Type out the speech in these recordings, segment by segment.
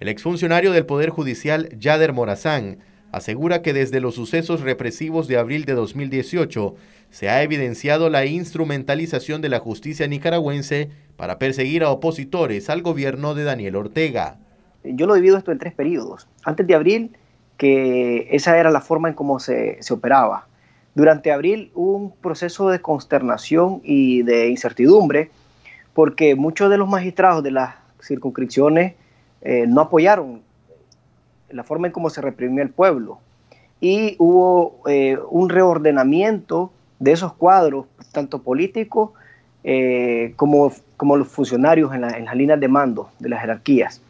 El exfuncionario del Poder Judicial, Yader Morazán, asegura que desde los sucesos represivos de abril de 2018 se ha evidenciado la instrumentalización de la justicia nicaragüense para perseguir a opositores al gobierno de Daniel Ortega. Yo lo divido esto en tres periodos. Antes de abril, que esa era la forma en cómo se, se operaba. Durante abril hubo un proceso de consternación y de incertidumbre porque muchos de los magistrados de las circunscripciones eh, no apoyaron la forma en cómo se reprimió el pueblo. Y hubo eh, un reordenamiento de esos cuadros, tanto políticos eh, como, como los funcionarios en, las líneas de mando de las jerarquías.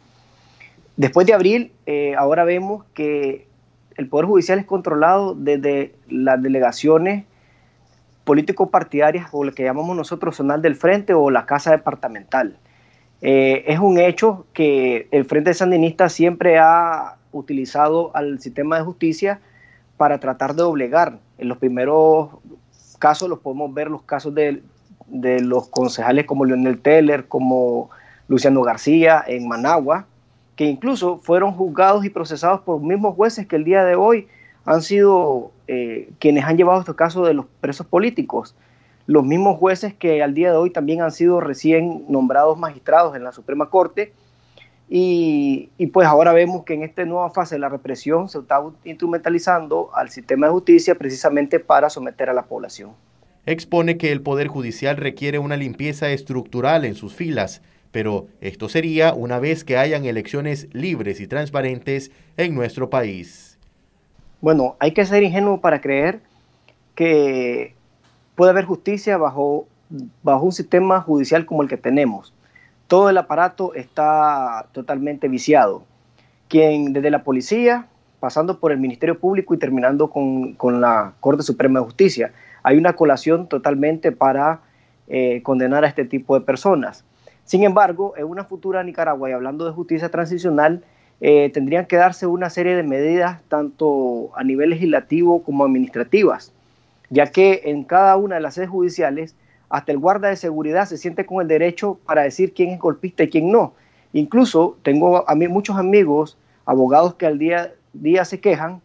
Después de abril, ahora vemos que el Poder Judicial es controlado desde las delegaciones político-partidarias o lo que llamamos nosotros zonal del frente o la casa departamental. Eh, es un hecho que el Frente Sandinista siempre ha utilizado al sistema de justicia para tratar de doblegar. En los primeros casos los podemos ver, los casos de, los concejales como Leonel Teller, como Luciano García en Managua, que incluso fueron juzgados y procesados por los mismos jueces que el día de hoy han sido eh, quienes han llevado estos casos de los presos políticos los mismos jueces que al día de hoy también han sido recién nombrados magistrados en la Suprema Corte. Y, pues ahora vemos que en esta nueva fase de la represión se está instrumentalizando al sistema de justicia precisamente para someter a la población. Expone que el Poder Judicial requiere una limpieza estructural en sus filas, pero esto sería una vez que hayan elecciones libres y transparentes en nuestro país. Bueno, hay que ser ingenuo para creer que puede haber justicia bajo, bajo un sistema judicial como el que tenemos. Todo el aparato está totalmente viciado. Quien desde la policía, pasando por el Ministerio Público y terminando con, la Corte Suprema de Justicia, hay una colación totalmente para eh, condenar a este tipo de personas. Sin embargo, en una futura Nicaragua, y hablando de justicia transicional, eh, tendrían que darse una serie de medidas, tanto a nivel legislativo como administrativas, ya que en cada una de las sedes judiciales hasta el guarda de seguridad se siente con el derecho para decir quién es golpista y quién no. Incluso tengo a mí muchos amigos, abogados que al día, día se quejan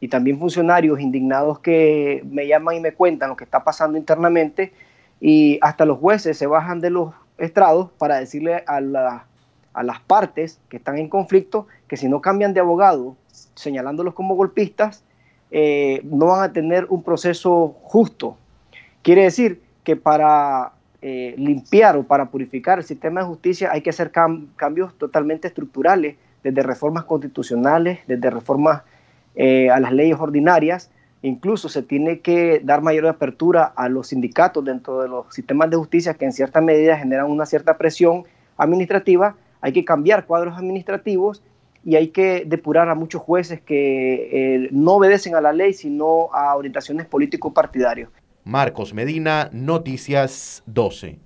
y también funcionarios indignados que me llaman y me cuentan lo que está pasando internamente y hasta los jueces se bajan de los estrados para decirle a, a las partes que están en conflicto que si no cambian de abogado, señalándolos como golpistas, eh, no van a tener un proceso justo. Quiere decir que para eh, limpiar o para purificar el sistema de justicia hay que hacer cambios totalmente estructurales, desde reformas constitucionales, desde reformas eh, a las leyes ordinarias, incluso se tiene que dar mayor apertura a los sindicatos dentro de los sistemas de justicia que en cierta medida generan una cierta presión administrativa, hay que cambiar cuadros administrativos y hay que depurar a muchos jueces que eh, no obedecen a la ley, sino a orientaciones político-partidarias. Marcos Medina, Noticias 12.